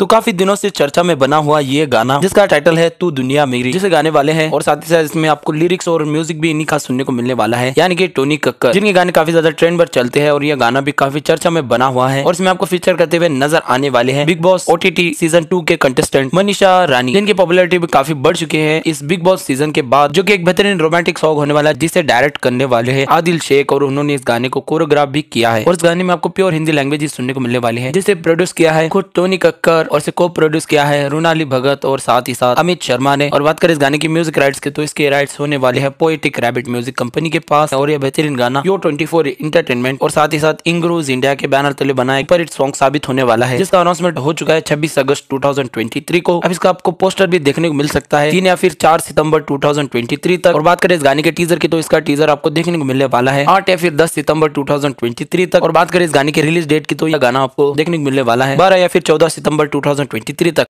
तो काफी दिनों से चर्चा में बना हुआ ये गाना जिसका टाइटल है तू दुनिया मेरी जिसे गाने वाले हैं और साथ ही साथ इसमें आपको लिरिक्स और म्यूजिक भी इन्हीं का सुनने को मिलने वाला है यानी कि टोनी कक्कर जिनके गाने काफी ज्यादा ट्रेंड पर चलते हैं और ये गाना भी काफी चर्चा में बना हुआ है और इसमें आपको फीचर करते हुए नजर आने वाले हैं Bigg Boss OTT season two के कंटेस्टेंट मनीषा रानी जिनकी पॉपुलरिटी भी काफी बढ़ चुकी है इस बिग बॉस सीजन के बाद जो की एक बेहतरीन रोमांटिक सॉन्ग होने वाला है जिसे डायरेक्ट करने वाले है आदिल शेख और उन्होंने इस गाने को कोरोग्राफ भी किया है और इस गाने में आपको प्योर हिंदी लैंग्वेज सुनने को मिलने वाले है जिसे प्रोड्यूस किया है खुद टोनी कक्कर और इसे को प्रोड्यूस किया है रूनाली भगत और साथ ही साथ अमित शर्मा ने और बात करें इस गाने की म्यूजिक राइट्स की तो इसके राइट्स होने वाले हैं पोएटिक रैबिट म्यूजिक कंपनी के पास और यह बेहतरीन गाना यो ट्वेंटी फोर इंटरटेनमेंट और साथ ही साथ इंग्रोज इंडिया के बैनर तले बनाए पर इट सॉन्ग साबित होने वाला है जिसका अनाउंसमेंट हो चुका है छब्बीस अगस्त टू को अब इसका आपको पोस्टर भी देखने को मिल सकता है तीन या फिर चार सितंबर 2023 तक और बात करें इस गाने के टीजर की तो इसका टीजर आपको देखने को मिलने वाला है आठ या फिर दस सितंबर 2023 तक और बात करें इस गाने के रिलीज डेट की तो यह गाना आपको देखने को मिलने वाला है बारह या फिर चौदह सितंबर 2023